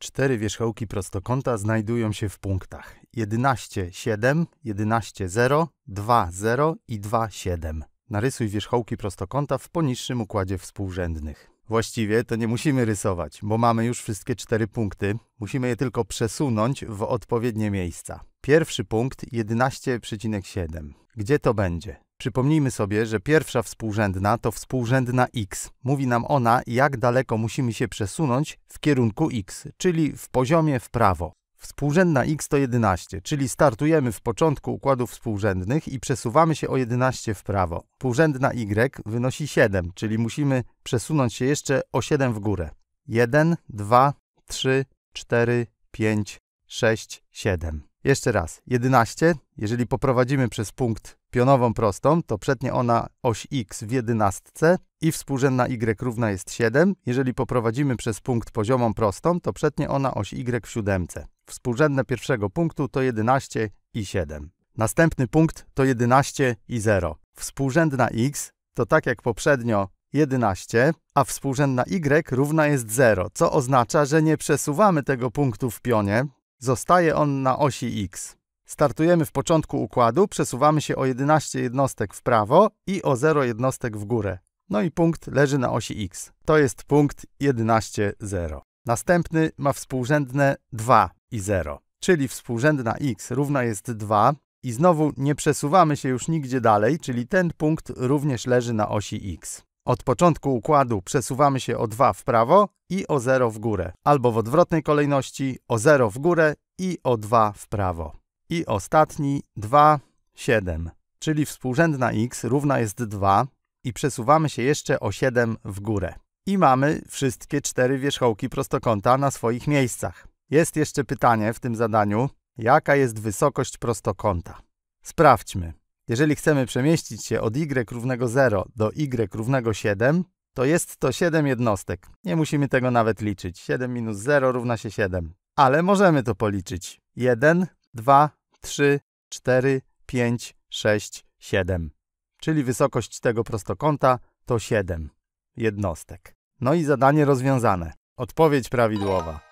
Cztery wierzchołki prostokąta znajdują się w punktach 11, 7, 11, 0, 2, 0 i 2, 7. Narysuj wierzchołki prostokąta w poniższym układzie współrzędnych. Właściwie to nie musimy rysować, bo mamy już wszystkie cztery punkty. Musimy je tylko przesunąć w odpowiednie miejsca. Pierwszy punkt 11,7. Gdzie to będzie? Przypomnijmy sobie, że pierwsza współrzędna to współrzędna x. Mówi nam ona, jak daleko musimy się przesunąć w kierunku x, czyli w poziomie w prawo. Współrzędna x to 11, czyli startujemy w początku układów współrzędnych i przesuwamy się o 11 w prawo. Współrzędna y wynosi 7, czyli musimy przesunąć się jeszcze o 7 w górę. 1, 2, 3, 4, 5, 6, 7. Jeszcze raz. 11, jeżeli poprowadzimy przez punkt pionową prostą, to przetnie ona oś x w jedynastce i współrzędna y równa jest 7. Jeżeli poprowadzimy przez punkt poziomą prostą, to przetnie ona oś y w siódemce. Współrzędne pierwszego punktu to 11 i 7. Następny punkt to 11 i 0. Współrzędna x to tak jak poprzednio 11, a współrzędna y równa jest 0, co oznacza, że nie przesuwamy tego punktu w pionie, zostaje on na osi x. Startujemy w początku układu, przesuwamy się o 11 jednostek w prawo i o 0 jednostek w górę. No i punkt leży na osi x. To jest punkt 11,0. Następny ma współrzędne 2 i 0, czyli współrzędna x równa jest 2 i znowu nie przesuwamy się już nigdzie dalej, czyli ten punkt również leży na osi x. Od początku układu przesuwamy się o 2 w prawo i o 0 w górę, albo w odwrotnej kolejności o 0 w górę i o 2 w prawo i ostatni 2, 7, czyli współrzędna x równa jest 2 i przesuwamy się jeszcze o 7 w górę. I mamy wszystkie cztery wierzchołki prostokąta na swoich miejscach. Jest jeszcze pytanie w tym zadaniu, jaka jest wysokość prostokąta. Sprawdźmy. Jeżeli chcemy przemieścić się od y równego 0 do y równego 7, to jest to 7 jednostek. Nie musimy tego nawet liczyć. 7 minus 0 równa się 7. Ale możemy to policzyć. 1, 2, 3, 4, 5, 6, 7. Czyli wysokość tego prostokąta to 7 jednostek. No i zadanie rozwiązane. Odpowiedź prawidłowa.